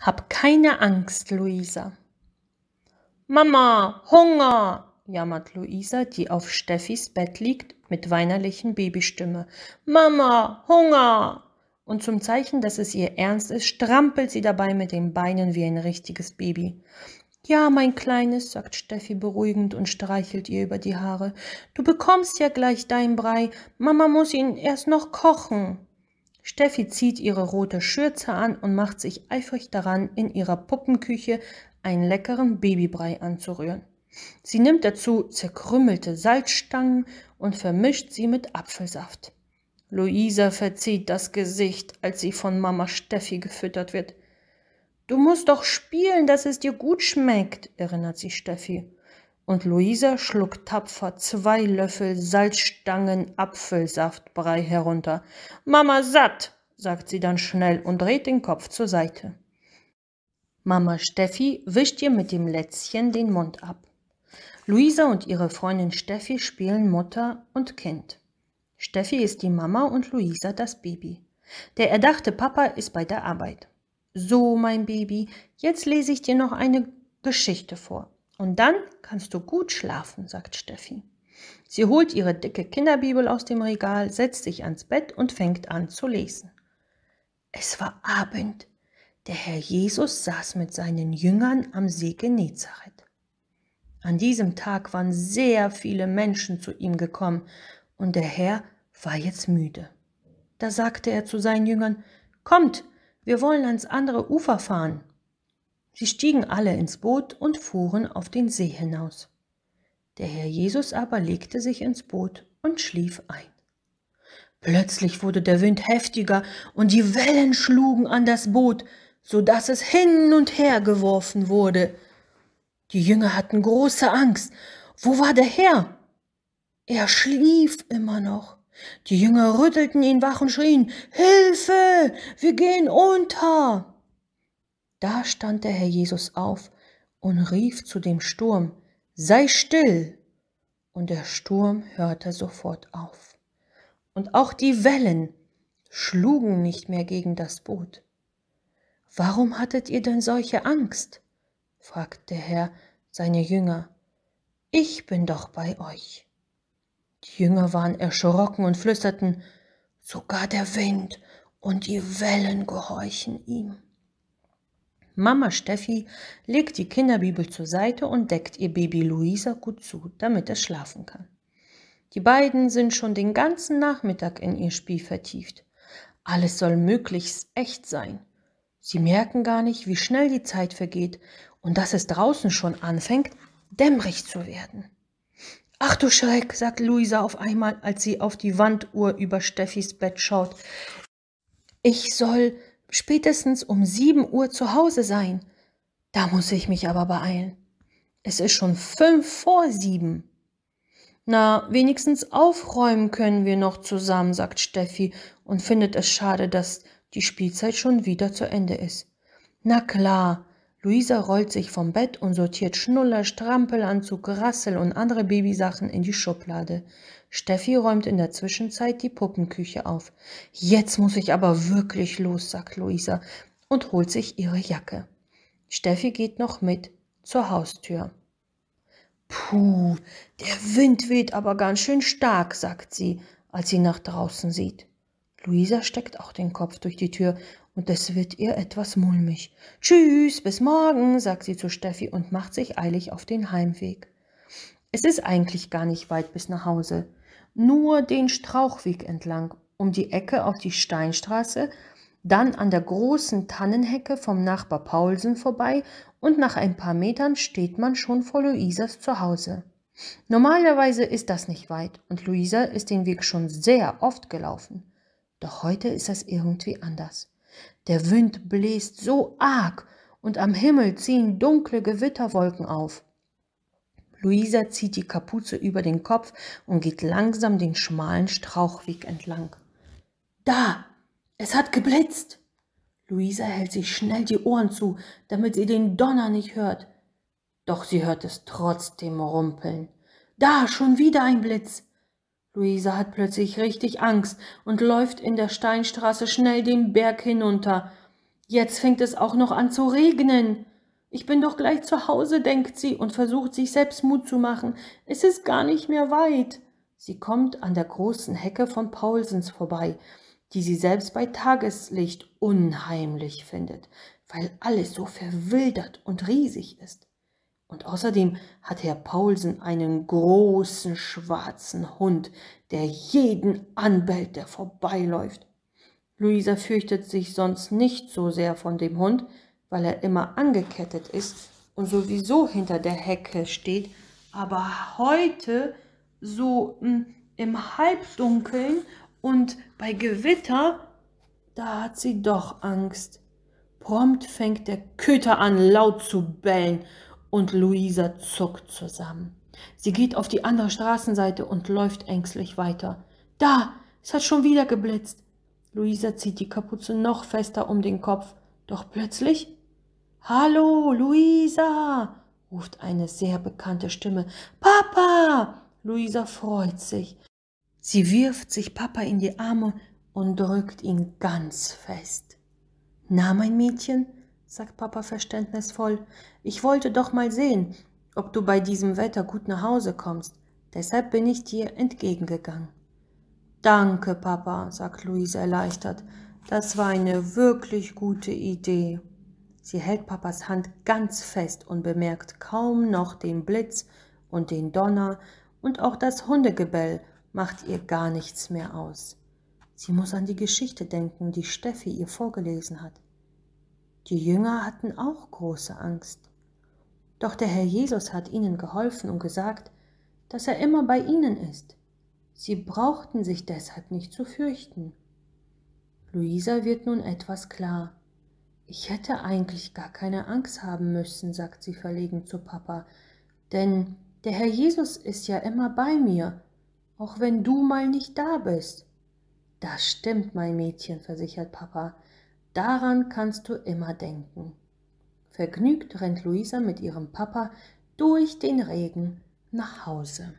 Hab keine Angst, Luisa. Mama, Hunger, jammert Luisa, die auf Steffis Bett liegt, mit weinerlichen Babystimme. Mama, Hunger! Und zum Zeichen, dass es ihr ernst ist, strampelt sie dabei mit den Beinen wie ein richtiges Baby. Ja, mein Kleines, sagt Steffi beruhigend und streichelt ihr über die Haare. Du bekommst ja gleich deinen Brei. Mama muss ihn erst noch kochen. Steffi zieht ihre rote Schürze an und macht sich eifrig daran, in ihrer Puppenküche einen leckeren Babybrei anzurühren. Sie nimmt dazu zerkrümmelte Salzstangen und vermischt sie mit Apfelsaft. Luisa verzieht das Gesicht, als sie von Mama Steffi gefüttert wird. Du musst doch spielen, dass es dir gut schmeckt, erinnert sie Steffi und Luisa schluckt tapfer zwei Löffel Salzstangen Apfelsaftbrei herunter. Mama satt, sagt sie dann schnell und dreht den Kopf zur Seite. Mama Steffi wischt ihr mit dem Lätzchen den Mund ab. Luisa und ihre Freundin Steffi spielen Mutter und Kind. Steffi ist die Mama und Luisa das Baby. Der erdachte Papa ist bei der Arbeit. So, mein Baby, jetzt lese ich dir noch eine Geschichte vor. Und dann kannst du gut schlafen, sagt Steffi. Sie holt ihre dicke Kinderbibel aus dem Regal, setzt sich ans Bett und fängt an zu lesen. Es war Abend. Der Herr Jesus saß mit seinen Jüngern am See Genezareth. An diesem Tag waren sehr viele Menschen zu ihm gekommen, und der Herr war jetzt müde. Da sagte er zu seinen Jüngern, Kommt, wir wollen ans andere Ufer fahren. Sie stiegen alle ins Boot und fuhren auf den See hinaus. Der Herr Jesus aber legte sich ins Boot und schlief ein. Plötzlich wurde der Wind heftiger und die Wellen schlugen an das Boot, so daß es hin und her geworfen wurde. Die Jünger hatten große Angst. Wo war der Herr? Er schlief immer noch. Die Jünger rüttelten ihn wach und schrien Hilfe, wir gehen unter. Da stand der Herr Jesus auf und rief zu dem Sturm, sei still! Und der Sturm hörte sofort auf. Und auch die Wellen schlugen nicht mehr gegen das Boot. Warum hattet ihr denn solche Angst? fragt der Herr seine Jünger. Ich bin doch bei euch. Die Jünger waren erschrocken und flüsterten, sogar der Wind und die Wellen gehorchen ihm. Mama Steffi legt die Kinderbibel zur Seite und deckt ihr Baby Luisa gut zu, damit es schlafen kann. Die beiden sind schon den ganzen Nachmittag in ihr Spiel vertieft. Alles soll möglichst echt sein. Sie merken gar nicht, wie schnell die Zeit vergeht und dass es draußen schon anfängt, dämmerig zu werden. Ach du Schreck, sagt Luisa auf einmal, als sie auf die Wanduhr über Steffis Bett schaut. Ich soll spätestens um sieben Uhr zu Hause sein. Da muss ich mich aber beeilen. Es ist schon fünf vor sieben. Na, wenigstens aufräumen können wir noch zusammen, sagt Steffi und findet es schade, dass die Spielzeit schon wieder zu Ende ist. Na klar, Luisa rollt sich vom Bett und sortiert Schnuller, Strampelanzug, Rassel und andere Babysachen in die Schublade. Steffi räumt in der Zwischenzeit die Puppenküche auf. Jetzt muss ich aber wirklich los, sagt Luisa und holt sich ihre Jacke. Steffi geht noch mit zur Haustür. Puh, der Wind weht aber ganz schön stark, sagt sie, als sie nach draußen sieht. Luisa steckt auch den Kopf durch die Tür und es wird ihr etwas mulmig. Tschüss, bis morgen, sagt sie zu Steffi und macht sich eilig auf den Heimweg. Es ist eigentlich gar nicht weit bis nach Hause, nur den Strauchweg entlang, um die Ecke auf die Steinstraße, dann an der großen Tannenhecke vom Nachbar Paulsen vorbei und nach ein paar Metern steht man schon vor Luisas Zuhause. Normalerweise ist das nicht weit und Luisa ist den Weg schon sehr oft gelaufen. Doch heute ist das irgendwie anders. Der Wind bläst so arg und am Himmel ziehen dunkle Gewitterwolken auf. Luisa zieht die Kapuze über den Kopf und geht langsam den schmalen Strauchweg entlang. Da! Es hat geblitzt! Luisa hält sich schnell die Ohren zu, damit sie den Donner nicht hört. Doch sie hört es trotzdem rumpeln. Da, schon wieder ein Blitz! Luisa hat plötzlich richtig Angst und läuft in der Steinstraße schnell den Berg hinunter. Jetzt fängt es auch noch an zu regnen. Ich bin doch gleich zu Hause, denkt sie und versucht sich selbst Mut zu machen. Es ist gar nicht mehr weit. Sie kommt an der großen Hecke von Paulsens vorbei, die sie selbst bei Tageslicht unheimlich findet, weil alles so verwildert und riesig ist. Und außerdem hat Herr Paulsen einen großen schwarzen Hund, der jeden anbellt, der vorbeiläuft. Luisa fürchtet sich sonst nicht so sehr von dem Hund, weil er immer angekettet ist und sowieso hinter der Hecke steht, aber heute so hm, im Halbdunkeln und bei Gewitter, da hat sie doch Angst. Prompt fängt der Köter an, laut zu bellen und Luisa zuckt zusammen. Sie geht auf die andere Straßenseite und läuft ängstlich weiter. Da, es hat schon wieder geblitzt. Luisa zieht die Kapuze noch fester um den Kopf. Doch plötzlich Hallo, Luisa, ruft eine sehr bekannte Stimme. Papa! Luisa freut sich. Sie wirft sich Papa in die Arme und drückt ihn ganz fest. Na, mein Mädchen, sagt Papa verständnisvoll, ich wollte doch mal sehen, ob du bei diesem Wetter gut nach Hause kommst. Deshalb bin ich dir entgegengegangen. Danke, Papa, sagt Luise erleichtert. Das war eine wirklich gute Idee. Sie hält Papas Hand ganz fest und bemerkt kaum noch den Blitz und den Donner und auch das Hundegebell macht ihr gar nichts mehr aus. Sie muss an die Geschichte denken, die Steffi ihr vorgelesen hat. Die Jünger hatten auch große Angst. Doch der Herr Jesus hat ihnen geholfen und gesagt, dass er immer bei ihnen ist. Sie brauchten sich deshalb nicht zu fürchten. Luisa wird nun etwas klar. Ich hätte eigentlich gar keine Angst haben müssen, sagt sie verlegen zu Papa, denn der Herr Jesus ist ja immer bei mir, auch wenn du mal nicht da bist. Das stimmt, mein Mädchen, versichert Papa. Daran kannst du immer denken. Vergnügt rennt Luisa mit ihrem Papa durch den Regen nach Hause.